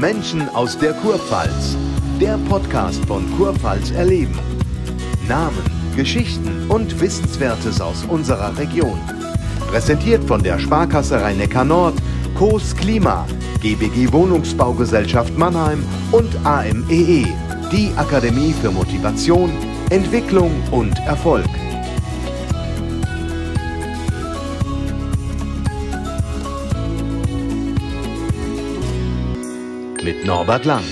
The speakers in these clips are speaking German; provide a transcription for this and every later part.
Menschen aus der Kurpfalz. Der Podcast von Kurpfalz erleben. Namen, Geschichten und Wissenswertes aus unserer Region. Präsentiert von der Sparkasse Rhein-Neckar Nord, COS Klima, GBG Wohnungsbaugesellschaft Mannheim und AMEE, e, die Akademie für Motivation, Entwicklung und Erfolg. mit Norbert Lang.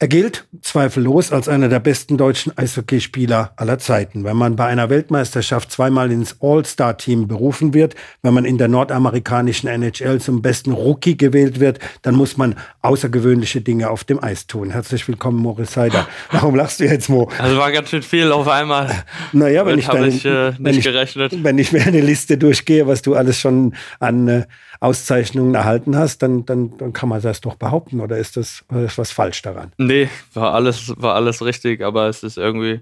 Er gilt zweifellos als einer der besten deutschen Eishockeyspieler aller Zeiten. Wenn man bei einer Weltmeisterschaft zweimal ins All-Star-Team berufen wird, wenn man in der nordamerikanischen NHL zum besten Rookie gewählt wird, dann muss man außergewöhnliche Dinge auf dem Eis tun. Herzlich willkommen, Moritz Seider. Warum lachst du jetzt, Mo? Also war ganz schön viel auf einmal. Naja, wenn ich, deine, ich, äh, wenn, ich, wenn ich mir eine Liste durchgehe, was du alles schon an äh, Auszeichnungen erhalten hast, dann, dann, dann kann man das doch behaupten. Oder ist das oder ist was falsch daran? Nee, war alles, war alles richtig, aber es ist irgendwie,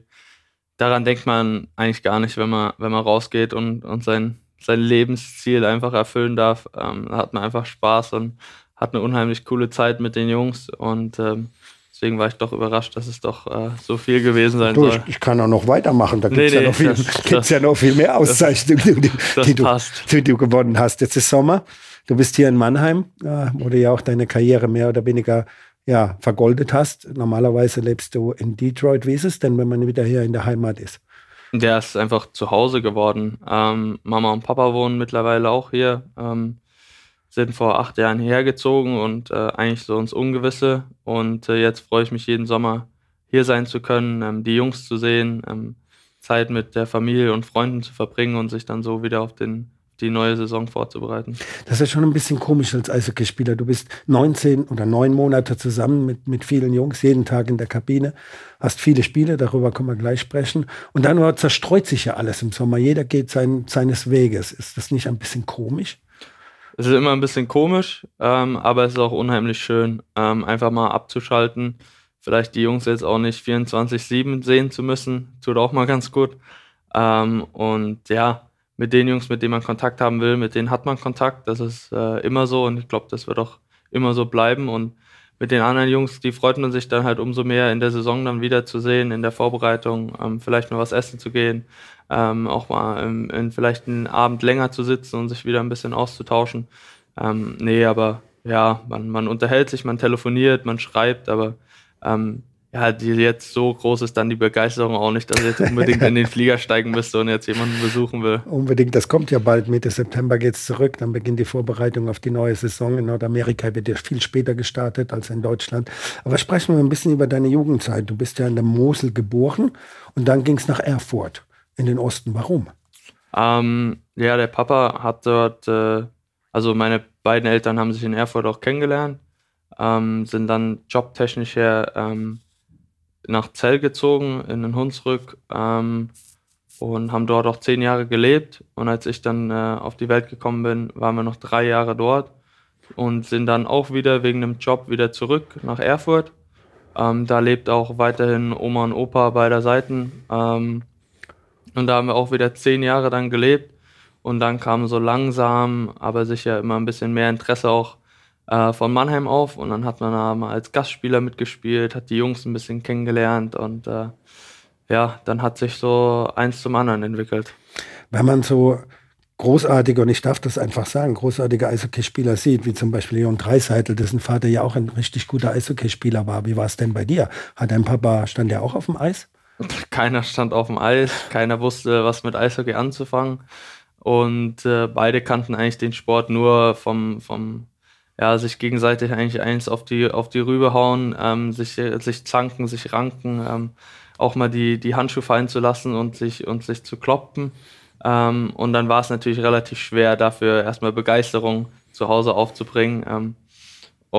daran denkt man eigentlich gar nicht, wenn man, wenn man rausgeht und, und sein, sein Lebensziel einfach erfüllen darf. Ähm, da hat man einfach Spaß und hat eine unheimlich coole Zeit mit den Jungs und ähm, Deswegen war ich doch überrascht, dass es doch äh, so viel gewesen sein du, soll. Ich, ich kann auch noch weitermachen. Da gibt es nee, ja, nee, ja, noch viel mehr Auszeichnungen, das, die, das du, die, du gewonnen hast. Jetzt ist Sommer. Du bist hier in Mannheim, äh, wo du ja auch deine Karriere mehr oder weniger ja, vergoldet hast. Normalerweise lebst du in Detroit. Wie ist es denn, wenn man wieder hier in der Heimat ist? Der ist einfach zu Hause geworden. Ähm, Mama und Papa wohnen mittlerweile auch hier, ähm, sind vor acht Jahren hergezogen und äh, eigentlich so ins Ungewisse. Und äh, jetzt freue ich mich jeden Sommer hier sein zu können, ähm, die Jungs zu sehen, ähm, Zeit mit der Familie und Freunden zu verbringen und sich dann so wieder auf den die neue Saison vorzubereiten. Das ist schon ein bisschen komisch als Eishockeyspieler. Du bist 19 oder 9 Monate zusammen mit, mit vielen Jungs, jeden Tag in der Kabine, hast viele Spiele, darüber können wir gleich sprechen. Und dann zerstreut sich ja alles im Sommer. Jeder geht sein, seines Weges. Ist das nicht ein bisschen komisch? Es ist immer ein bisschen komisch, ähm, aber es ist auch unheimlich schön, ähm, einfach mal abzuschalten. Vielleicht die Jungs jetzt auch nicht 24-7 sehen zu müssen, tut auch mal ganz gut. Ähm, und ja, mit den Jungs, mit denen man Kontakt haben will, mit denen hat man Kontakt. Das ist äh, immer so und ich glaube, das wird auch immer so bleiben. Und mit den anderen Jungs, die freut man sich dann halt umso mehr in der Saison dann wieder zu sehen, in der Vorbereitung, ähm, vielleicht mal was essen zu gehen, ähm, auch mal in, ähm, in vielleicht einen Abend länger zu sitzen und sich wieder ein bisschen auszutauschen. Ähm, nee, aber ja, man, man unterhält sich, man telefoniert, man schreibt, aber ähm, ja, die jetzt so groß ist dann die Begeisterung auch nicht, dass ich jetzt unbedingt in den Flieger steigen müsste und jetzt jemanden besuchen will. Unbedingt, das kommt ja bald. Mitte September geht es zurück, dann beginnt die Vorbereitung auf die neue Saison. In Nordamerika wird ja viel später gestartet als in Deutschland. Aber sprechen wir ein bisschen über deine Jugendzeit. Du bist ja in der Mosel geboren und dann ging es nach Erfurt in den Osten. Warum? Ähm, ja, der Papa hat dort, äh, also meine beiden Eltern haben sich in Erfurt auch kennengelernt, ähm, sind dann jobtechnisch her. Ähm, nach Zell gezogen, in den Hunsrück ähm, und haben dort auch zehn Jahre gelebt. Und als ich dann äh, auf die Welt gekommen bin, waren wir noch drei Jahre dort und sind dann auch wieder wegen einem Job wieder zurück nach Erfurt. Ähm, da lebt auch weiterhin Oma und Opa beider Seiten. Ähm, und da haben wir auch wieder zehn Jahre dann gelebt. Und dann kam so langsam, aber sicher immer ein bisschen mehr Interesse auch äh, von Mannheim auf und dann hat man da mal als Gastspieler mitgespielt, hat die Jungs ein bisschen kennengelernt und äh, ja, dann hat sich so eins zum anderen entwickelt. Wenn man so großartige, und ich darf das einfach sagen, großartige Eishockeyspieler sieht, wie zum Beispiel Leon Dreiseitel, dessen Vater ja auch ein richtig guter Eishockeyspieler war. Wie war es denn bei dir? Hat dein Papa, stand ja auch auf dem Eis? Keiner stand auf dem Eis, keiner wusste, was mit Eishockey anzufangen. Und äh, beide kannten eigentlich den Sport nur vom, vom ja, sich gegenseitig eigentlich eins auf die, auf die Rübe hauen, ähm, sich, sich zanken, sich ranken, ähm, auch mal die, die Handschuhe fallen zu lassen und sich, und sich zu kloppen. Ähm, und dann war es natürlich relativ schwer, dafür erstmal Begeisterung zu Hause aufzubringen. Ähm,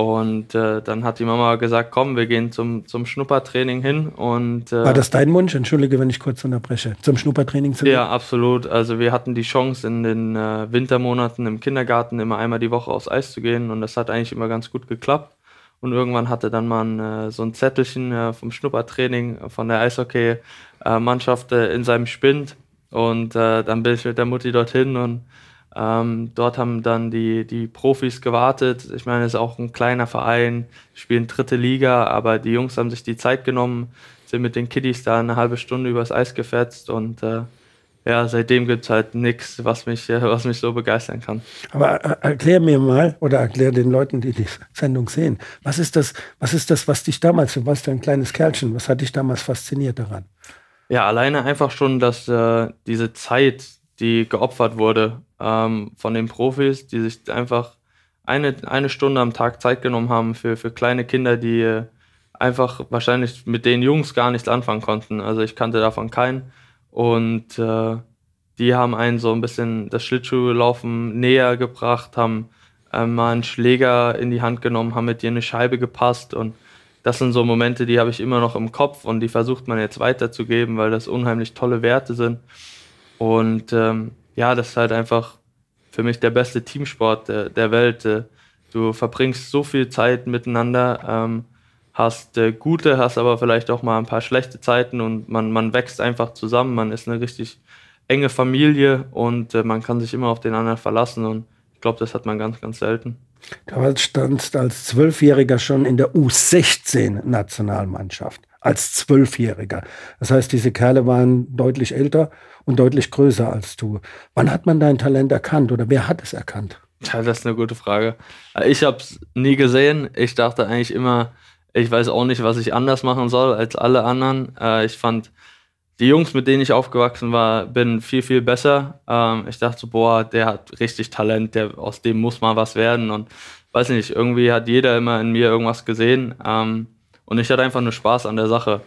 und äh, dann hat die Mama gesagt, komm, wir gehen zum, zum Schnuppertraining hin. Und, äh, War das dein Wunsch? Entschuldige, wenn ich kurz unterbreche. Zum Schnuppertraining zu gehen? Ja, absolut. Also wir hatten die Chance, in den äh, Wintermonaten im Kindergarten immer einmal die Woche aufs Eis zu gehen. Und das hat eigentlich immer ganz gut geklappt. Und irgendwann hatte dann mal äh, so ein Zettelchen äh, vom Schnuppertraining äh, von der Eishockey-Mannschaft in seinem Spind. Und dann bin ich mit der Mutti dorthin und ähm, dort haben dann die, die Profis gewartet. Ich meine, es ist auch ein kleiner Verein, spielen dritte Liga, aber die Jungs haben sich die Zeit genommen, sind mit den Kiddies da eine halbe Stunde übers Eis gefetzt und äh, ja, seitdem gibt es halt nichts, was mich, äh, was mich so begeistern kann. Aber äh, erklär mir mal oder erklär den Leuten, die die Sendung sehen, was ist das, was ist das, was dich damals, du warst ja ein kleines Kerlchen, was hat dich damals fasziniert daran? Ja, alleine einfach schon, dass äh, diese Zeit, die geopfert wurde ähm, von den Profis, die sich einfach eine, eine Stunde am Tag Zeit genommen haben für, für kleine Kinder, die äh, einfach wahrscheinlich mit den Jungs gar nichts anfangen konnten. Also ich kannte davon keinen. Und äh, die haben einen so ein bisschen das Schlittschuhlaufen näher gebracht, haben äh, mal einen Schläger in die Hand genommen, haben mit dir eine Scheibe gepasst. Und das sind so Momente, die habe ich immer noch im Kopf und die versucht man jetzt weiterzugeben, weil das unheimlich tolle Werte sind. Und ähm, ja, das ist halt einfach für mich der beste Teamsport äh, der Welt. Äh, du verbringst so viel Zeit miteinander, ähm, hast äh, gute, hast aber vielleicht auch mal ein paar schlechte Zeiten und man, man wächst einfach zusammen. Man ist eine richtig enge Familie und äh, man kann sich immer auf den anderen verlassen. Und ich glaube, das hat man ganz, ganz selten. Damals standst als Zwölfjähriger schon in der U16-Nationalmannschaft als Zwölfjähriger. Das heißt, diese Kerle waren deutlich älter und deutlich größer als du. Wann hat man dein Talent erkannt oder wer hat es erkannt? Ja, das ist eine gute Frage. Ich habe es nie gesehen. Ich dachte eigentlich immer, ich weiß auch nicht, was ich anders machen soll als alle anderen. Äh, ich fand die Jungs, mit denen ich aufgewachsen war, bin viel, viel besser. Ähm, ich dachte, boah, der hat richtig Talent, der, aus dem muss mal was werden. Und weiß nicht, irgendwie hat jeder immer in mir irgendwas gesehen. Ähm, und ich hatte einfach nur Spaß an der Sache.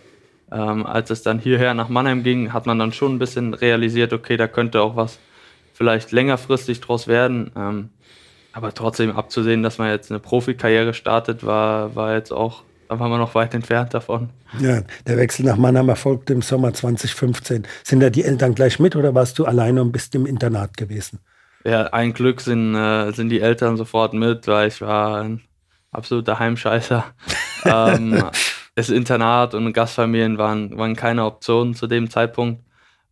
Ähm, als es dann hierher nach Mannheim ging, hat man dann schon ein bisschen realisiert, okay, da könnte auch was vielleicht längerfristig draus werden. Ähm, aber trotzdem abzusehen, dass man jetzt eine Profikarriere startet, war, war jetzt auch, da waren wir noch weit entfernt davon. Ja, der Wechsel nach Mannheim erfolgte im Sommer 2015. Sind da die Eltern gleich mit oder warst du alleine und bist im Internat gewesen? Ja, ein Glück sind, äh, sind die Eltern sofort mit, weil ich war ein absoluter Heimscheißer ähm, das Internat und Gastfamilien waren, waren keine Optionen zu dem Zeitpunkt.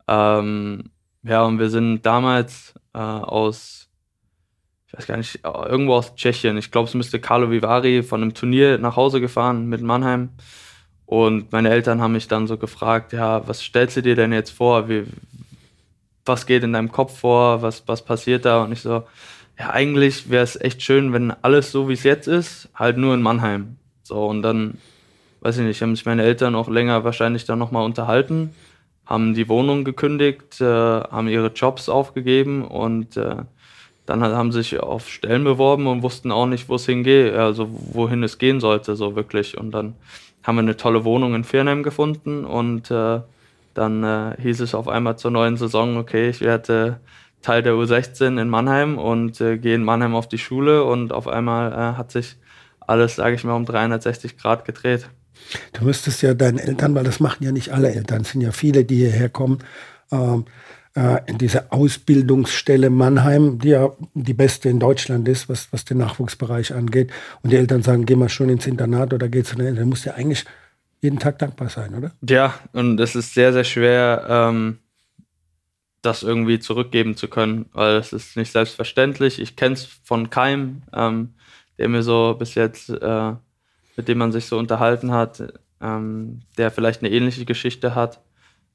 Ähm, ja, und wir sind damals äh, aus, ich weiß gar nicht, irgendwo aus Tschechien, ich glaube, es müsste Carlo Vivari von einem Turnier nach Hause gefahren mit Mannheim. Und meine Eltern haben mich dann so gefragt, ja, was stellst du dir denn jetzt vor? Wie, was geht in deinem Kopf vor? Was, was passiert da? Und ich so, ja, eigentlich wäre es echt schön, wenn alles so, wie es jetzt ist, halt nur in Mannheim. So, und dann, weiß ich nicht, haben sich meine Eltern auch länger wahrscheinlich dann nochmal unterhalten, haben die Wohnung gekündigt, äh, haben ihre Jobs aufgegeben und äh, dann haben sich auf Stellen beworben und wussten auch nicht, wo es hingeht, also wohin es gehen sollte, so wirklich. Und dann haben wir eine tolle Wohnung in Firnheim gefunden und äh, dann äh, hieß es auf einmal zur neuen Saison, okay, ich werde äh, Teil der U16 in Mannheim und äh, gehe in Mannheim auf die Schule und auf einmal äh, hat sich alles, sage ich mal, um 360 Grad gedreht. Du müsstest ja deinen Eltern, weil das machen ja nicht alle Eltern, es sind ja viele, die hierher kommen, ähm, äh, in diese Ausbildungsstelle Mannheim, die ja die beste in Deutschland ist, was, was den Nachwuchsbereich angeht. Und die Eltern sagen, geh mal schon ins Internat oder geh zu den Eltern. Du musst ja eigentlich jeden Tag dankbar sein, oder? Ja, und es ist sehr, sehr schwer, ähm, das irgendwie zurückgeben zu können, weil es ist nicht selbstverständlich. Ich kenne es von keinem. Ähm, der mir so bis jetzt, äh, mit dem man sich so unterhalten hat, ähm, der vielleicht eine ähnliche Geschichte hat.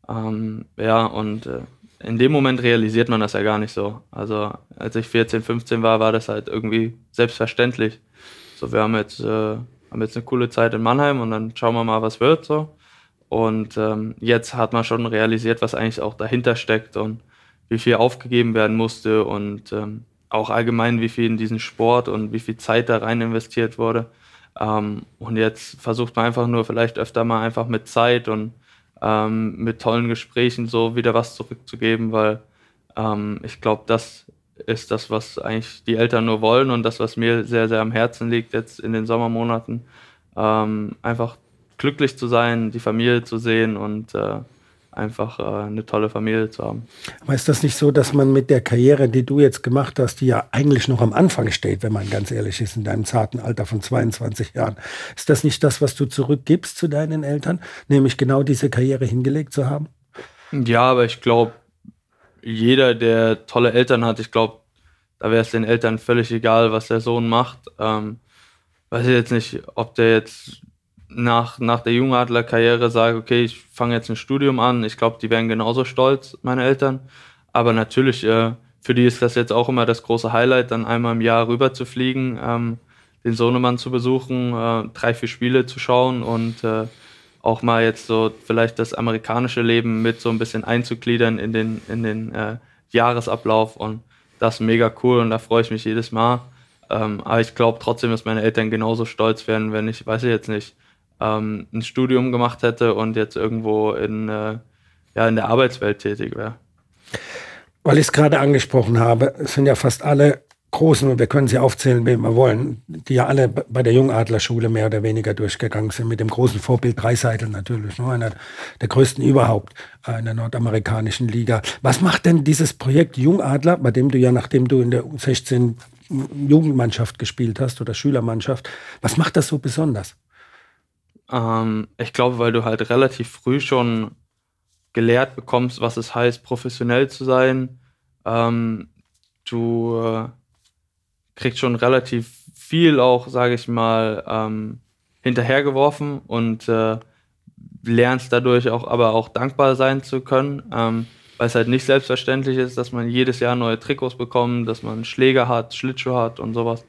Ähm, ja, und äh, in dem Moment realisiert man das ja gar nicht so. Also als ich 14, 15 war, war das halt irgendwie selbstverständlich. So, wir haben jetzt, äh, haben jetzt eine coole Zeit in Mannheim und dann schauen wir mal, was wird so. Und ähm, jetzt hat man schon realisiert, was eigentlich auch dahinter steckt und wie viel aufgegeben werden musste und ähm, auch allgemein, wie viel in diesen Sport und wie viel Zeit da rein investiert wurde. Ähm, und jetzt versucht man einfach nur vielleicht öfter mal einfach mit Zeit und ähm, mit tollen Gesprächen so wieder was zurückzugeben, weil ähm, ich glaube, das ist das, was eigentlich die Eltern nur wollen und das, was mir sehr, sehr am Herzen liegt jetzt in den Sommermonaten. Ähm, einfach glücklich zu sein, die Familie zu sehen und äh, einfach äh, eine tolle Familie zu haben. Aber ist das nicht so, dass man mit der Karriere, die du jetzt gemacht hast, die ja eigentlich noch am Anfang steht, wenn man ganz ehrlich ist, in deinem zarten Alter von 22 Jahren, ist das nicht das, was du zurückgibst zu deinen Eltern, nämlich genau diese Karriere hingelegt zu haben? Ja, aber ich glaube, jeder, der tolle Eltern hat, ich glaube, da wäre es den Eltern völlig egal, was der Sohn macht. Ähm, weiß ich jetzt nicht, ob der jetzt nach, nach der Jungadler-Karriere sage, okay, ich fange jetzt ein Studium an, ich glaube, die wären genauso stolz, meine Eltern. Aber natürlich, äh, für die ist das jetzt auch immer das große Highlight, dann einmal im Jahr rüber zu fliegen, ähm, den Sohnemann zu besuchen, äh, drei, vier Spiele zu schauen und äh, auch mal jetzt so vielleicht das amerikanische Leben mit so ein bisschen einzugliedern in den, in den äh, Jahresablauf. Und das ist mega cool und da freue ich mich jedes Mal. Ähm, aber ich glaube trotzdem, dass meine Eltern genauso stolz werden, wenn ich, weiß ich jetzt nicht, ähm, ein Studium gemacht hätte und jetzt irgendwo in, äh, ja, in der Arbeitswelt tätig wäre. Weil ich es gerade angesprochen habe, es sind ja fast alle Großen, und wir können sie aufzählen, wen wir wollen, die ja alle bei der Jungadlerschule mehr oder weniger durchgegangen sind, mit dem großen Vorbild Dreiseitel natürlich, ne? einer der größten überhaupt in der nordamerikanischen Liga. Was macht denn dieses Projekt Jungadler, bei dem du ja, nachdem du in der 16 Jugendmannschaft gespielt hast oder Schülermannschaft, was macht das so besonders? Ähm, ich glaube, weil du halt relativ früh schon gelehrt bekommst, was es heißt, professionell zu sein. Ähm, du äh, kriegst schon relativ viel auch, sage ich mal, ähm, hinterhergeworfen und äh, lernst dadurch auch, aber auch dankbar sein zu können, ähm, weil es halt nicht selbstverständlich ist, dass man jedes Jahr neue Trikots bekommt, dass man Schläger hat, Schlittschuh hat und sowas.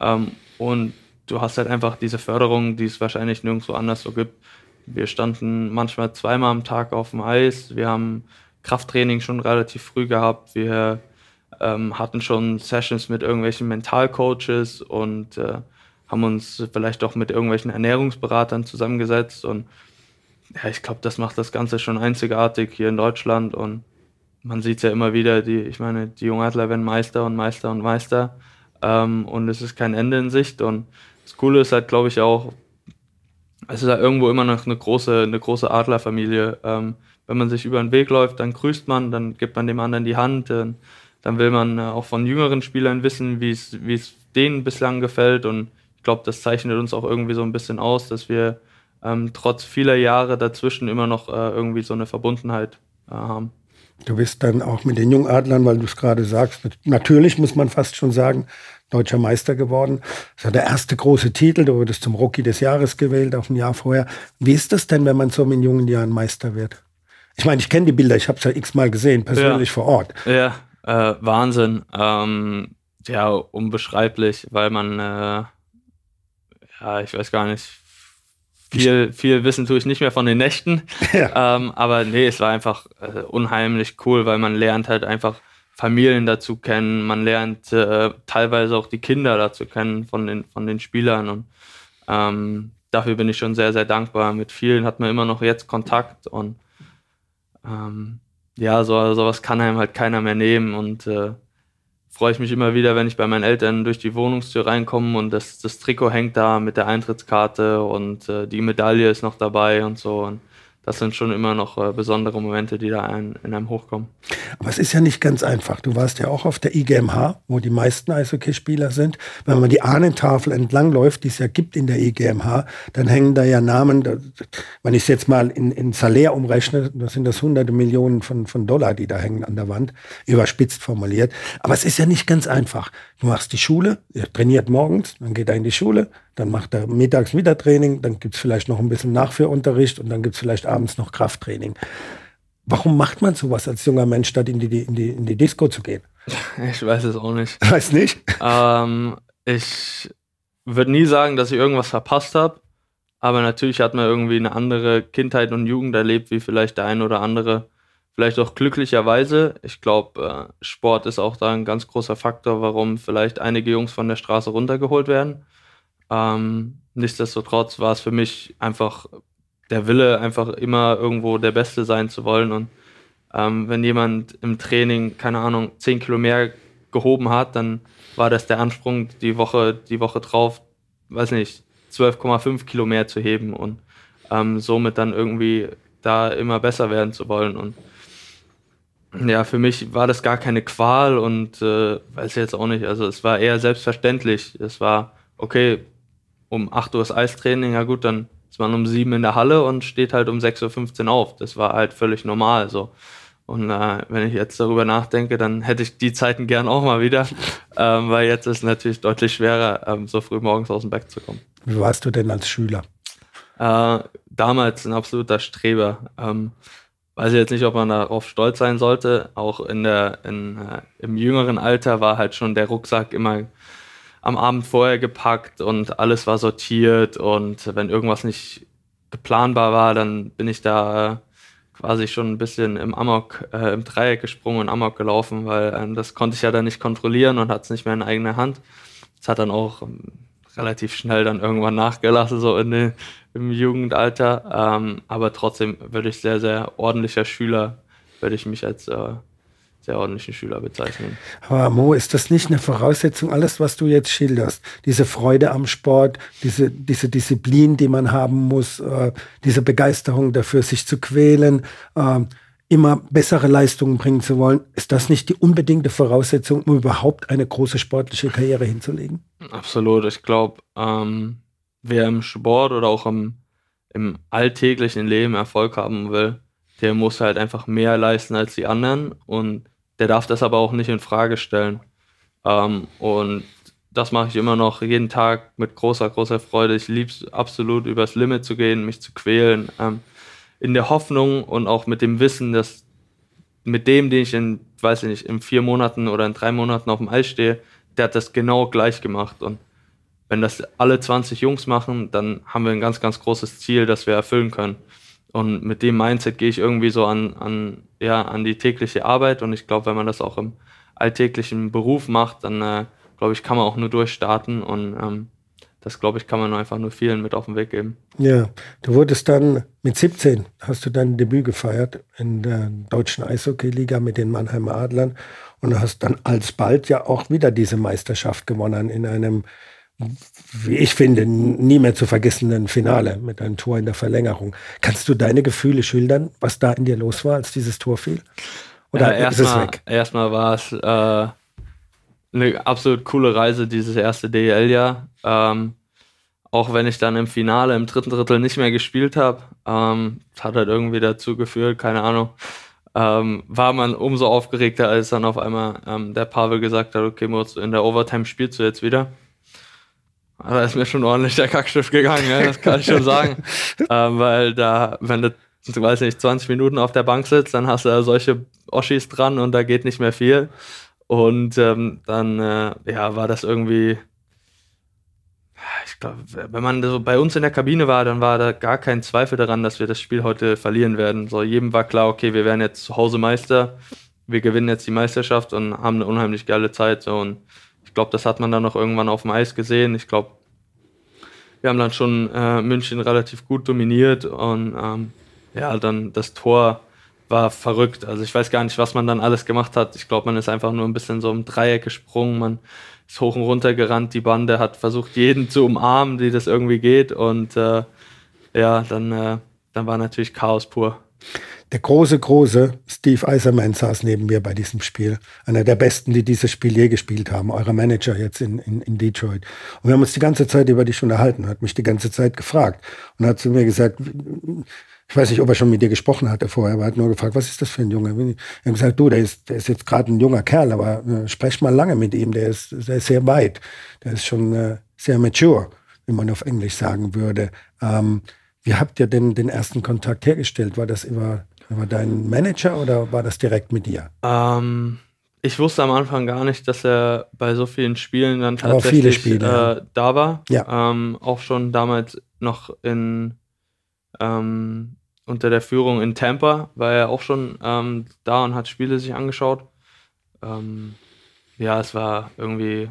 Ähm, und du hast halt einfach diese Förderung, die es wahrscheinlich nirgendwo anders so gibt. Wir standen manchmal zweimal am Tag auf dem Eis. Wir haben Krafttraining schon relativ früh gehabt. Wir ähm, hatten schon Sessions mit irgendwelchen Mentalcoaches und äh, haben uns vielleicht auch mit irgendwelchen Ernährungsberatern zusammengesetzt. Und ja, ich glaube, das macht das Ganze schon einzigartig hier in Deutschland. Und man sieht es ja immer wieder, die, ich meine, die Jungadler werden Meister und Meister und Meister. Ähm, und es ist kein Ende in Sicht. Und das Coole ist halt, glaube ich, auch, es ist halt irgendwo immer noch eine große, eine große Adlerfamilie. Ähm, wenn man sich über den Weg läuft, dann grüßt man, dann gibt man dem anderen die Hand. Äh, dann will man äh, auch von jüngeren Spielern wissen, wie es denen bislang gefällt. Und ich glaube, das zeichnet uns auch irgendwie so ein bisschen aus, dass wir ähm, trotz vieler Jahre dazwischen immer noch äh, irgendwie so eine Verbundenheit äh, haben. Du bist dann auch mit den Jungadlern, weil du es gerade sagst, natürlich muss man fast schon sagen, deutscher Meister geworden. Das war der erste große Titel, du wurdest zum Rookie des Jahres gewählt, auf ein Jahr vorher. Wie ist das denn, wenn man so in jungen Jahren Meister wird? Ich meine, ich kenne die Bilder, ich habe es ja x-mal gesehen, persönlich ja. vor Ort. Ja, äh, Wahnsinn. Ähm, ja, unbeschreiblich, weil man, äh, ja, ich weiß gar nicht, viel, viel Wissen tue ich nicht mehr von den Nächten. Ja. Ähm, aber nee, es war einfach äh, unheimlich cool, weil man lernt halt einfach Familien dazu kennen. Man lernt äh, teilweise auch die Kinder dazu kennen von den, von den Spielern. Und ähm, dafür bin ich schon sehr, sehr dankbar. Mit vielen hat man immer noch jetzt Kontakt. Und ähm, ja, so, sowas kann einem halt keiner mehr nehmen. Und äh, freue ich mich immer wieder, wenn ich bei meinen Eltern durch die Wohnungstür reinkomme und das, das Trikot hängt da mit der Eintrittskarte und äh, die Medaille ist noch dabei und so. Und das sind schon immer noch äh, besondere Momente, die da ein, in einem hochkommen. Aber es ist ja nicht ganz einfach. Du warst ja auch auf der IGMH, wo die meisten Eishockeyspieler sind. Wenn man die Ahnentafel entlangläuft, die es ja gibt in der IGMH, dann hängen da ja Namen, wenn ich es jetzt mal in, in Salär umrechne, das sind das hunderte Millionen von, von Dollar, die da hängen an der Wand, überspitzt formuliert. Aber es ist ja nicht ganz einfach. Du machst die Schule, ihr trainiert morgens, dann geht er in die Schule, dann macht er mittags wieder Training, dann gibt es vielleicht noch ein bisschen Nachführunterricht und dann gibt es vielleicht abends noch Krafttraining. Warum macht man sowas als junger Mensch, statt in die, in die, in die Disco zu gehen? Ich weiß es auch nicht. Weiß nicht? Ähm, ich würde nie sagen, dass ich irgendwas verpasst habe, aber natürlich hat man irgendwie eine andere Kindheit und Jugend erlebt, wie vielleicht der ein oder andere. Vielleicht auch glücklicherweise. Ich glaube, äh, Sport ist auch da ein ganz großer Faktor, warum vielleicht einige Jungs von der Straße runtergeholt werden. Ähm, nichtsdestotrotz war es für mich einfach der Wille, einfach immer irgendwo der Beste sein zu wollen. Und ähm, wenn jemand im Training, keine Ahnung, 10 Kilo mehr gehoben hat, dann war das der Ansprung, die Woche, die Woche drauf, weiß nicht, 12,5 Kilo mehr zu heben und ähm, somit dann irgendwie da immer besser werden zu wollen. Und ja, für mich war das gar keine Qual und äh, weiß jetzt auch nicht. Also es war eher selbstverständlich. Es war, okay, um 8 Uhr das Eistraining, ja gut, dann ist man um 7 in der Halle und steht halt um 6.15 Uhr auf. Das war halt völlig normal so. Und äh, wenn ich jetzt darüber nachdenke, dann hätte ich die Zeiten gern auch mal wieder, ähm, weil jetzt ist es natürlich deutlich schwerer, ähm, so früh morgens aus dem Bett zu kommen. Wie warst du denn als Schüler? Äh, damals ein absoluter Streber. Ähm, weiß ich jetzt nicht, ob man darauf stolz sein sollte. Auch in der, in, äh, im jüngeren Alter war halt schon der Rucksack immer am Abend vorher gepackt und alles war sortiert und wenn irgendwas nicht planbar war, dann bin ich da äh, quasi schon ein bisschen im Amok, äh, im Dreieck gesprungen und Amok gelaufen, weil ähm, das konnte ich ja dann nicht kontrollieren und hat es nicht mehr in eigener Hand. Das hat dann auch ähm, relativ schnell dann irgendwann nachgelassen, so in den, im Jugendalter. Ähm, aber trotzdem würde ich sehr, sehr ordentlicher Schüler, würde ich mich als äh, sehr ordentlichen Schüler bezeichnen. Aber Mo, ist das nicht eine Voraussetzung, alles, was du jetzt schilderst? Diese Freude am Sport, diese, diese Disziplin, die man haben muss, äh, diese Begeisterung dafür, sich zu quälen, äh, immer bessere Leistungen bringen zu wollen, ist das nicht die unbedingte Voraussetzung, um überhaupt eine große sportliche Karriere hinzulegen? Absolut. Ich glaube, ähm, wer im Sport oder auch im, im alltäglichen Leben Erfolg haben will, der muss halt einfach mehr leisten als die anderen und der darf das aber auch nicht in Frage stellen. Ähm, und das mache ich immer noch jeden Tag mit großer, großer Freude. Ich liebe es absolut, übers Limit zu gehen, mich zu quälen. Ähm, in der Hoffnung und auch mit dem Wissen, dass mit dem, den ich in, weiß ich nicht, in vier Monaten oder in drei Monaten auf dem Eis stehe, der hat das genau gleich gemacht. Und wenn das alle 20 Jungs machen, dann haben wir ein ganz, ganz großes Ziel, das wir erfüllen können. Und mit dem Mindset gehe ich irgendwie so an, an, ja, an die tägliche Arbeit. Und ich glaube, wenn man das auch im alltäglichen Beruf macht, dann äh, glaube ich, kann man auch nur durchstarten. Und ähm, das, glaube ich, kann man einfach nur vielen mit auf den Weg geben. Ja, du wurdest dann mit 17, hast du dein Debüt gefeiert in der deutschen Eishockeyliga mit den Mannheimer Adlern und hast dann alsbald ja auch wieder diese Meisterschaft gewonnen in einem wie ich finde, nie mehr zu vergessenen Finale mit einem Tor in der Verlängerung. Kannst du deine Gefühle schildern, was da in dir los war, als dieses Tor fiel? Oder ja, äh, ist mal, es weg? Erstmal war es äh, eine absolut coole Reise, dieses erste DL-Jahr. Ähm, auch wenn ich dann im Finale, im dritten Drittel nicht mehr gespielt habe, ähm, das hat halt irgendwie dazu geführt, keine Ahnung, ähm, war man umso aufgeregter, als dann auf einmal ähm, der Pavel gesagt hat, okay, Moritz, in der Overtime spielst du jetzt wieder. Aber ist mir schon ordentlich der Kackschiff gegangen, ja, das kann ich schon sagen. ähm, weil da, wenn du, weiß nicht, 20 Minuten auf der Bank sitzt, dann hast du da solche Oschis dran und da geht nicht mehr viel. Und ähm, dann, äh, ja, war das irgendwie. Ich glaube, wenn man so bei uns in der Kabine war, dann war da gar kein Zweifel daran, dass wir das Spiel heute verlieren werden. So, jedem war klar, okay, wir werden jetzt zu Hause Meister, wir gewinnen jetzt die Meisterschaft und haben eine unheimlich geile Zeit. So, und glaube, das hat man dann noch irgendwann auf dem Eis gesehen. Ich glaube, wir haben dann schon äh, München relativ gut dominiert und ähm, ja, dann das Tor war verrückt. Also ich weiß gar nicht, was man dann alles gemacht hat. Ich glaube, man ist einfach nur ein bisschen so im Dreieck gesprungen, man ist hoch und runter gerannt, die Bande hat versucht, jeden zu umarmen, die das irgendwie geht und äh, ja, dann, äh, dann war natürlich Chaos pur. Der große, große Steve Eiserman saß neben mir bei diesem Spiel. Einer der besten, die dieses Spiel je gespielt haben. Eurer Manager jetzt in, in, in Detroit. Und wir haben uns die ganze Zeit über dich unterhalten, hat mich die ganze Zeit gefragt und hat zu mir gesagt, ich weiß nicht, ob er schon mit dir gesprochen hatte vorher, aber er hat nur gefragt, was ist das für ein Junge? Ich habe gesagt, du, der ist, der ist jetzt gerade ein junger Kerl, aber äh, sprech mal lange mit ihm, der ist, der ist sehr weit, der ist schon äh, sehr mature, wie man auf Englisch sagen würde. Ähm, wie habt ihr denn den ersten Kontakt hergestellt? War das über über deinen Manager oder war das direkt mit dir? Ähm, ich wusste am Anfang gar nicht, dass er bei so vielen Spielen dann tatsächlich Spiele, äh, da war. Ja. Ähm, auch schon damals noch in ähm, unter der Führung in Tampa war er auch schon ähm, da und hat Spiele sich angeschaut. Ähm, ja, es war irgendwie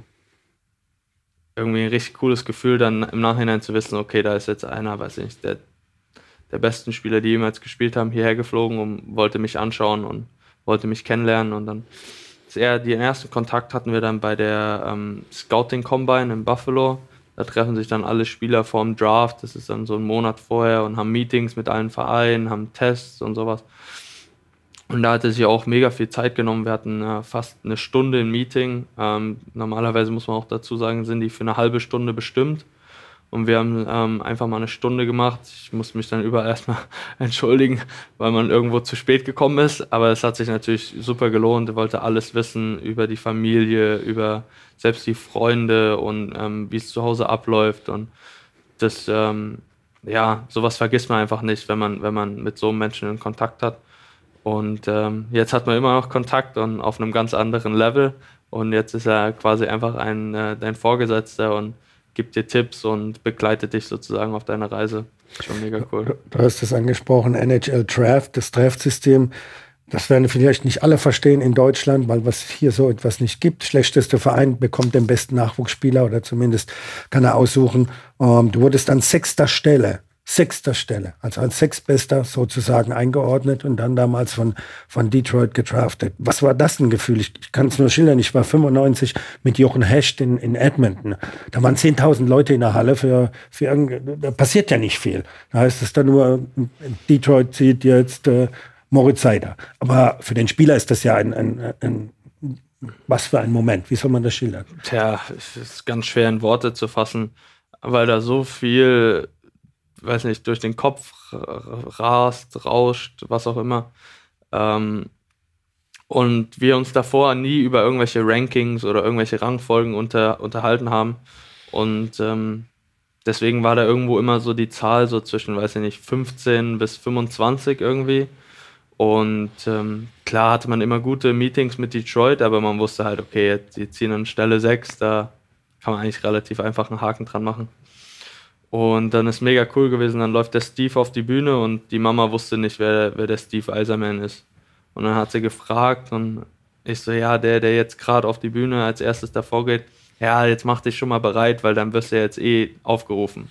irgendwie ein richtig cooles Gefühl, dann im Nachhinein zu wissen, okay, da ist jetzt einer, weiß ich nicht, der der besten Spieler, die jemals gespielt haben, hierher geflogen und wollte mich anschauen und wollte mich kennenlernen. Und dann ist er, den ersten Kontakt hatten wir dann bei der ähm, Scouting Combine in Buffalo. Da treffen sich dann alle Spieler vorm Draft, das ist dann so ein Monat vorher und haben Meetings mit allen Vereinen, haben Tests und sowas. Und da hat er sich auch mega viel Zeit genommen. Wir hatten äh, fast eine Stunde im Meeting. Ähm, normalerweise muss man auch dazu sagen, sind die für eine halbe Stunde bestimmt. Und wir haben ähm, einfach mal eine Stunde gemacht. Ich musste mich dann überall erstmal entschuldigen, weil man irgendwo zu spät gekommen ist. Aber es hat sich natürlich super gelohnt. Er wollte alles wissen über die Familie, über selbst die Freunde und ähm, wie es zu Hause abläuft. Und das, ähm, ja, sowas vergisst man einfach nicht, wenn man, wenn man mit so einem Menschen in Kontakt hat. Und ähm, jetzt hat man immer noch Kontakt und auf einem ganz anderen Level. Und jetzt ist er quasi einfach ein, äh, dein Vorgesetzter und gibt dir Tipps und begleitet dich sozusagen auf deiner Reise. Schon mega cool. Du hast es angesprochen, NHL Draft, das Draft-System. Das werden vielleicht nicht alle verstehen in Deutschland, weil was hier so etwas nicht gibt. Schlechteste Verein bekommt den besten Nachwuchsspieler oder zumindest kann er aussuchen. Ähm, du wurdest an sechster Stelle sechster Stelle, also als sechstbester sozusagen eingeordnet und dann damals von, von Detroit getraftet. Was war das ein Gefühl? Ich, ich kann es nur schildern, ich war 95 mit Jochen Hecht in, in Edmonton. Da waren 10.000 Leute in der Halle für, für da passiert ja nicht viel. Da heißt es dann nur, Detroit zieht jetzt äh, Moritz Seider. Aber für den Spieler ist das ja ein, ein, ein was für ein Moment, wie soll man das schildern? Tja, es ist ganz schwer in Worte zu fassen, weil da so viel weiß nicht, durch den Kopf rast, rauscht, was auch immer. Ähm, und wir uns davor nie über irgendwelche Rankings oder irgendwelche Rangfolgen unter, unterhalten haben. Und ähm, deswegen war da irgendwo immer so die Zahl so zwischen, weiß ich nicht, 15 bis 25 irgendwie. Und ähm, klar hatte man immer gute Meetings mit Detroit, aber man wusste halt, okay, die ziehen an Stelle 6, da kann man eigentlich relativ einfach einen Haken dran machen. Und dann ist mega cool gewesen, dann läuft der Steve auf die Bühne und die Mama wusste nicht, wer, wer der Steve Eiserman ist. Und dann hat sie gefragt und ich so, ja, der, der jetzt gerade auf die Bühne als erstes davor geht, ja, jetzt mach dich schon mal bereit, weil dann wirst du jetzt eh aufgerufen.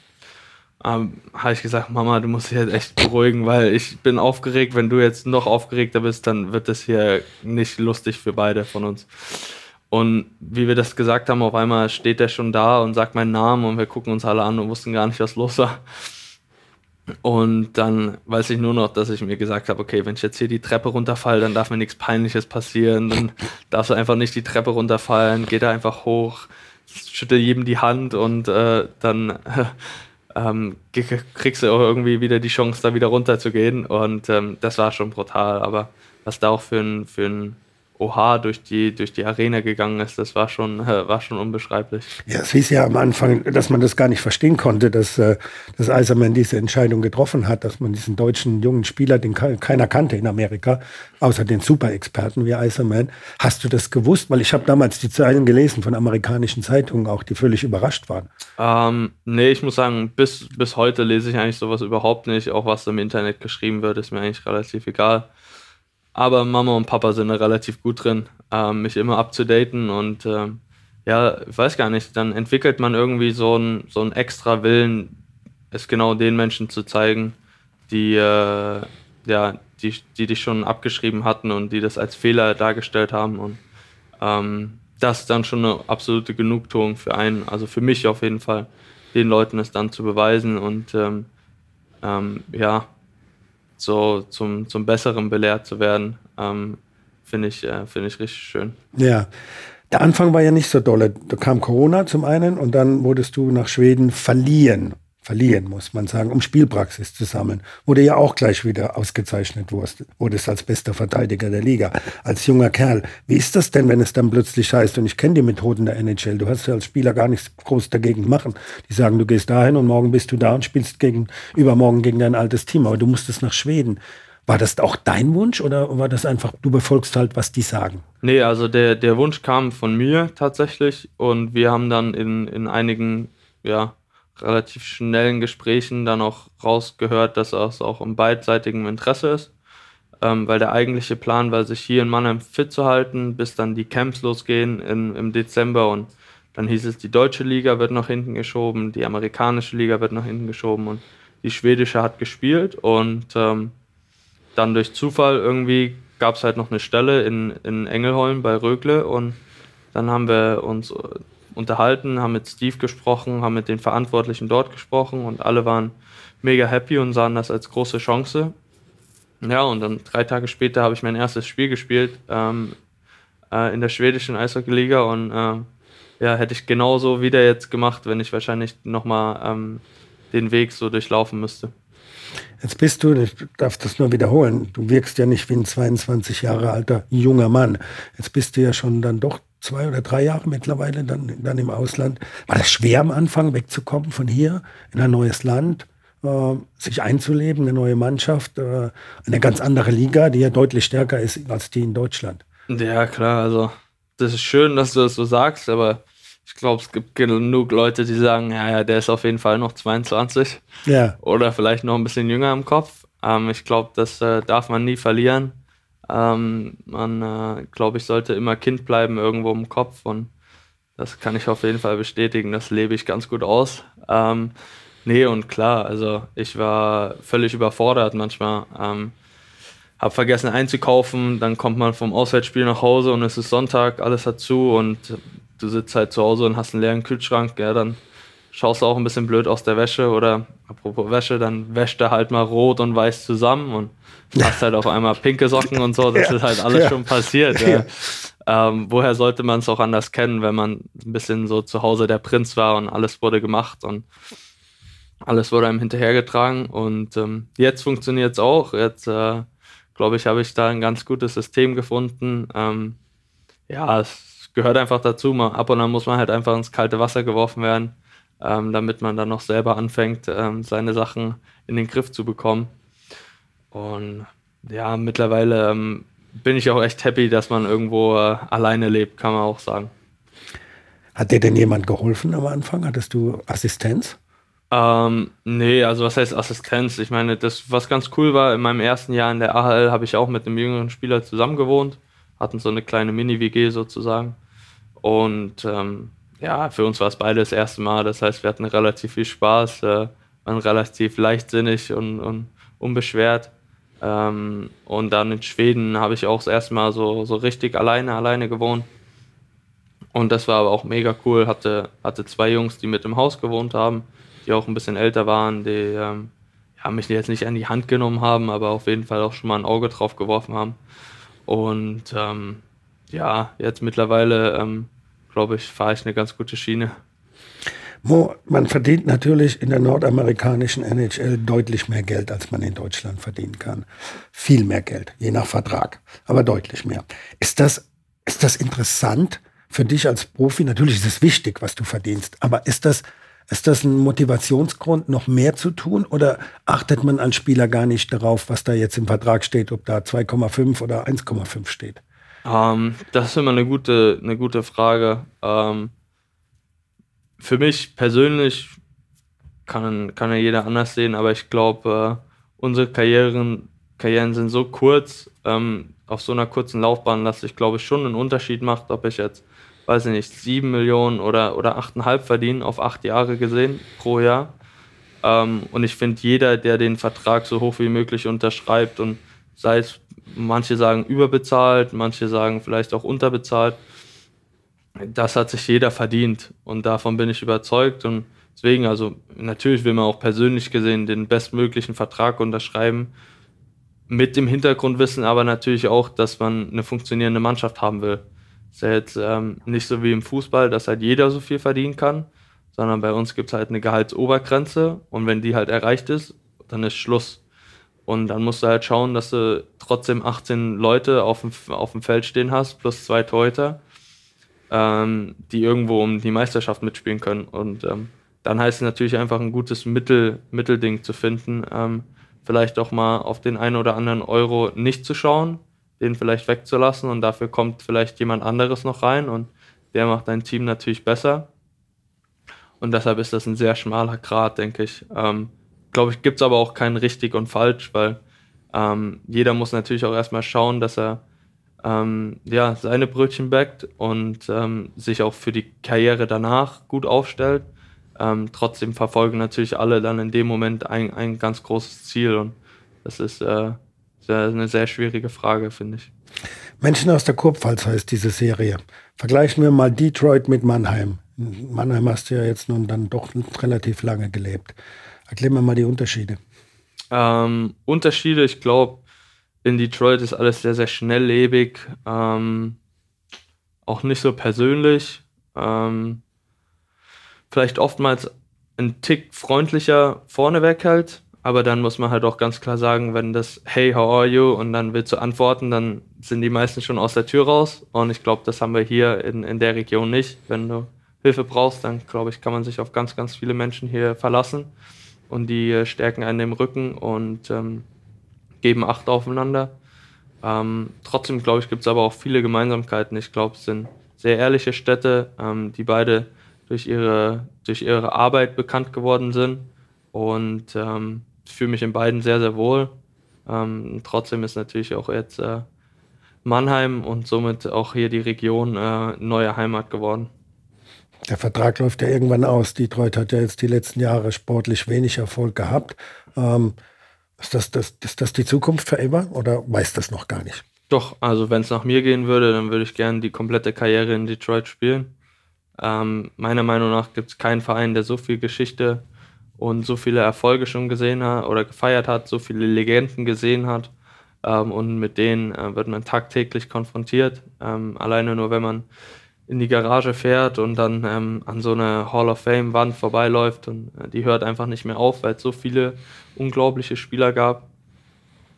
Ähm, habe ich gesagt, Mama, du musst dich jetzt echt beruhigen, weil ich bin aufgeregt. Wenn du jetzt noch aufgeregter bist, dann wird das hier nicht lustig für beide von uns. Und wie wir das gesagt haben, auf einmal steht er schon da und sagt meinen Namen und wir gucken uns alle an und wussten gar nicht, was los war. Und dann weiß ich nur noch, dass ich mir gesagt habe, okay, wenn ich jetzt hier die Treppe runterfalle, dann darf mir nichts Peinliches passieren, dann darfst du einfach nicht die Treppe runterfallen, geh da einfach hoch, schüttel jedem die Hand und äh, dann äh, ähm, kriegst du auch irgendwie wieder die Chance, da wieder runterzugehen. Und ähm, das war schon brutal, aber was da auch für ein, für ein Oha durch die, durch die Arena gegangen ist, das war schon, äh, war schon unbeschreiblich. Ja, es hieß ja am Anfang, dass man das gar nicht verstehen konnte, dass, äh, dass Eisermann diese Entscheidung getroffen hat, dass man diesen deutschen jungen Spieler, den keiner kannte in Amerika, außer den Super-Experten wie Eisermann. Hast du das gewusst? Weil ich habe damals die Zeilen gelesen von amerikanischen Zeitungen auch, die völlig überrascht waren. Ähm, nee, ich muss sagen, bis, bis heute lese ich eigentlich sowas überhaupt nicht. Auch was im Internet geschrieben wird, ist mir eigentlich relativ egal. Aber Mama und Papa sind da relativ gut drin, äh, mich immer abzudaten und äh, ja, ich weiß gar nicht, dann entwickelt man irgendwie so einen so extra Willen, es genau den Menschen zu zeigen, die, äh, ja, die, die dich schon abgeschrieben hatten und die das als Fehler dargestellt haben. Und ähm, das ist dann schon eine absolute Genugtuung für einen, also für mich auf jeden Fall, den Leuten es dann zu beweisen und ähm, ähm, ja, so zum, zum Besseren belehrt zu werden, ähm, finde ich, äh, find ich richtig schön. Ja. Der Anfang war ja nicht so dolle. Da kam Corona zum einen und dann wurdest du nach Schweden verliehen verlieren, muss man sagen, um Spielpraxis zu sammeln. wo du ja auch gleich wieder ausgezeichnet, wurdest als bester Verteidiger der Liga, als junger Kerl. Wie ist das denn, wenn es dann plötzlich heißt, und ich kenne die Methoden der NHL, du hast ja als Spieler gar nichts groß dagegen machen. Die sagen, du gehst dahin und morgen bist du da und spielst gegen, übermorgen gegen dein altes Team, aber du musstest nach Schweden. War das auch dein Wunsch oder war das einfach, du befolgst halt, was die sagen? Nee, also der, der Wunsch kam von mir tatsächlich und wir haben dann in, in einigen, ja, relativ schnellen Gesprächen dann auch rausgehört, dass es auch im beidseitigen Interesse ist, ähm, weil der eigentliche Plan war, sich hier in Mannheim fit zu halten, bis dann die Camps losgehen in, im Dezember und dann hieß es, die deutsche Liga wird nach hinten geschoben, die amerikanische Liga wird nach hinten geschoben und die schwedische hat gespielt und ähm, dann durch Zufall irgendwie gab es halt noch eine Stelle in, in Engelholm bei Rögle und dann haben wir uns unterhalten, haben mit Steve gesprochen, haben mit den Verantwortlichen dort gesprochen und alle waren mega happy und sahen das als große Chance. Ja, und dann drei Tage später habe ich mein erstes Spiel gespielt ähm, äh, in der schwedischen Eishockeyliga und äh, ja, hätte ich genauso wieder jetzt gemacht, wenn ich wahrscheinlich nochmal ähm, den Weg so durchlaufen müsste. Jetzt bist du, ich darf das nur wiederholen, du wirkst ja nicht wie ein 22 Jahre alter junger Mann. Jetzt bist du ja schon dann doch zwei oder drei Jahre mittlerweile dann, dann im Ausland, war das schwer am Anfang wegzukommen von hier in ein neues Land, äh, sich einzuleben, eine neue Mannschaft, äh, eine ganz andere Liga, die ja deutlich stärker ist als die in Deutschland. Ja, klar, also das ist schön, dass du das so sagst, aber ich glaube, es gibt genug Leute, die sagen, ja, ja, der ist auf jeden Fall noch 22 ja. oder vielleicht noch ein bisschen jünger im Kopf. Ähm, ich glaube, das äh, darf man nie verlieren ähm, man, äh, glaube ich, sollte immer Kind bleiben irgendwo im Kopf und das kann ich auf jeden Fall bestätigen. Das lebe ich ganz gut aus. Ähm, nee, und klar, also ich war völlig überfordert manchmal. Ähm, hab vergessen einzukaufen, dann kommt man vom Auswärtsspiel nach Hause und es ist Sonntag, alles hat zu und du sitzt halt zu Hause und hast einen leeren Kühlschrank, ja, dann schaust du auch ein bisschen blöd aus der Wäsche oder apropos Wäsche, dann wäscht er halt mal rot und weiß zusammen und hast halt auf einmal pinke Socken und so. Das ja, ist halt alles ja. schon passiert. Ja. Ähm, woher sollte man es auch anders kennen, wenn man ein bisschen so zu Hause der Prinz war und alles wurde gemacht und alles wurde einem hinterhergetragen und ähm, jetzt funktioniert es auch. Jetzt, äh, glaube ich, habe ich da ein ganz gutes System gefunden. Ähm, ja, es gehört einfach dazu. Man, ab und an muss man halt einfach ins kalte Wasser geworfen werden ähm, damit man dann noch selber anfängt, ähm, seine Sachen in den Griff zu bekommen. Und ja, mittlerweile ähm, bin ich auch echt happy, dass man irgendwo äh, alleine lebt, kann man auch sagen. Hat dir denn jemand geholfen am Anfang? Hattest du Assistenz? Ähm, nee, also was heißt Assistenz? Ich meine, das, was ganz cool war, in meinem ersten Jahr in der AHL habe ich auch mit einem jüngeren Spieler zusammen gewohnt, hatten so eine kleine Mini-WG sozusagen. Und ähm, ja, für uns war es beides das erste Mal. Das heißt, wir hatten relativ viel Spaß, äh, waren relativ leichtsinnig und, und unbeschwert. Ähm, und dann in Schweden habe ich auch das erste Mal so, so richtig alleine, alleine gewohnt. Und das war aber auch mega cool. Hatte, hatte zwei Jungs, die mit im Haus gewohnt haben, die auch ein bisschen älter waren, die ähm, ja, mich jetzt nicht an die Hand genommen haben, aber auf jeden Fall auch schon mal ein Auge drauf geworfen haben. Und ähm, ja, jetzt mittlerweile ähm, glaube ich, fahre ich eine ganz gute Schiene. Mo, man verdient natürlich in der nordamerikanischen NHL deutlich mehr Geld, als man in Deutschland verdienen kann. Viel mehr Geld, je nach Vertrag, aber deutlich mehr. Ist das, ist das interessant für dich als Profi? Natürlich ist es wichtig, was du verdienst, aber ist das, ist das ein Motivationsgrund, noch mehr zu tun? Oder achtet man als Spieler gar nicht darauf, was da jetzt im Vertrag steht, ob da 2,5 oder 1,5 steht? Ähm, das ist immer eine gute, eine gute Frage. Ähm, für mich persönlich kann, kann ja jeder anders sehen, aber ich glaube, äh, unsere Karrieren, Karrieren sind so kurz. Ähm, auf so einer kurzen Laufbahn, dass ich glaube ich schon einen Unterschied macht, ob ich jetzt, weiß ich nicht, 7 Millionen oder, oder 8,5 verdiene, auf acht Jahre gesehen pro Jahr. Ähm, und ich finde, jeder, der den Vertrag so hoch wie möglich unterschreibt und sei es Manche sagen überbezahlt, manche sagen vielleicht auch unterbezahlt. Das hat sich jeder verdient und davon bin ich überzeugt. Und deswegen, also natürlich will man auch persönlich gesehen den bestmöglichen Vertrag unterschreiben, mit dem Hintergrundwissen aber natürlich auch, dass man eine funktionierende Mannschaft haben will. Das ist ja jetzt ähm, nicht so wie im Fußball, dass halt jeder so viel verdienen kann, sondern bei uns gibt es halt eine Gehaltsobergrenze und wenn die halt erreicht ist, dann ist Schluss. Und dann musst du halt schauen, dass du trotzdem 18 Leute auf dem, auf dem Feld stehen hast, plus zwei Torhüter, ähm, die irgendwo um die Meisterschaft mitspielen können. Und ähm, dann heißt es natürlich einfach ein gutes Mittel, Mittelding zu finden. Ähm, vielleicht auch mal auf den einen oder anderen Euro nicht zu schauen, den vielleicht wegzulassen und dafür kommt vielleicht jemand anderes noch rein und der macht dein Team natürlich besser. Und deshalb ist das ein sehr schmaler Grad, denke ich. Ähm, glaube ich, gibt es aber auch kein richtig und falsch, weil ähm, jeder muss natürlich auch erstmal schauen, dass er ähm, ja, seine Brötchen backt und ähm, sich auch für die Karriere danach gut aufstellt. Ähm, trotzdem verfolgen natürlich alle dann in dem Moment ein, ein ganz großes Ziel und das ist äh, sehr, eine sehr schwierige Frage, finde ich. Menschen aus der Kurpfalz heißt diese Serie. Vergleichen wir mal Detroit mit Mannheim. In Mannheim hast du ja jetzt nun dann doch relativ lange gelebt. Erklär mir mal die Unterschiede. Ähm, Unterschiede, ich glaube, in Detroit ist alles sehr, sehr schnelllebig, ähm, auch nicht so persönlich, ähm, vielleicht oftmals ein Tick freundlicher vorneweg halt, aber dann muss man halt auch ganz klar sagen, wenn das Hey, how are you und dann willst du antworten, dann sind die meisten schon aus der Tür raus und ich glaube, das haben wir hier in, in der Region nicht. Wenn du Hilfe brauchst, dann glaube ich, kann man sich auf ganz, ganz viele Menschen hier verlassen und die äh, stärken einen im Rücken und ähm, geben Acht aufeinander. Ähm, trotzdem, glaube ich, gibt es aber auch viele Gemeinsamkeiten. Ich glaube, es sind sehr ehrliche Städte, ähm, die beide durch ihre, durch ihre Arbeit bekannt geworden sind. Und ähm, ich fühle mich in beiden sehr, sehr wohl. Ähm, trotzdem ist natürlich auch jetzt äh, Mannheim und somit auch hier die Region äh, neue Heimat geworden der Vertrag läuft ja irgendwann aus. Detroit hat ja jetzt die letzten Jahre sportlich wenig Erfolg gehabt. Ähm, ist, das, das, ist das die Zukunft für immer oder weiß das noch gar nicht? Doch, also wenn es nach mir gehen würde, dann würde ich gerne die komplette Karriere in Detroit spielen. Ähm, meiner Meinung nach gibt es keinen Verein, der so viel Geschichte und so viele Erfolge schon gesehen hat oder gefeiert hat, so viele Legenden gesehen hat. Ähm, und mit denen äh, wird man tagtäglich konfrontiert. Ähm, alleine nur, wenn man in die Garage fährt und dann ähm, an so eine Hall of Fame-Wand vorbeiläuft und äh, die hört einfach nicht mehr auf, weil es so viele unglaubliche Spieler gab.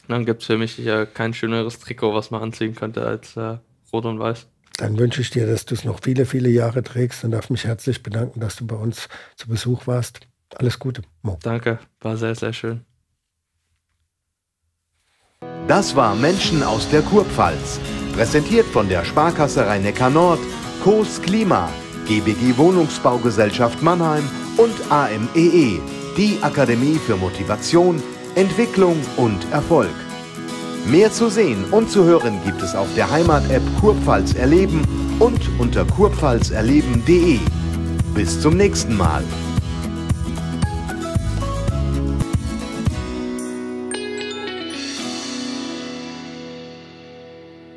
Und dann gibt es für mich ja kein schöneres Trikot, was man anziehen könnte als äh, Rot und Weiß. Dann wünsche ich dir, dass du es noch viele, viele Jahre trägst und darf mich herzlich bedanken, dass du bei uns zu Besuch warst. Alles Gute, Mo. Danke, war sehr, sehr schön. Das war Menschen aus der Kurpfalz, präsentiert von der Sparkasse Rhein-Neckar-Nord COS Klima, GBG Wohnungsbaugesellschaft Mannheim und AMEE, e, die Akademie für Motivation, Entwicklung und Erfolg. Mehr zu sehen und zu hören gibt es auf der Heimat-App Kurpfalz Erleben und unter kurpfalzerleben.de. Bis zum nächsten Mal.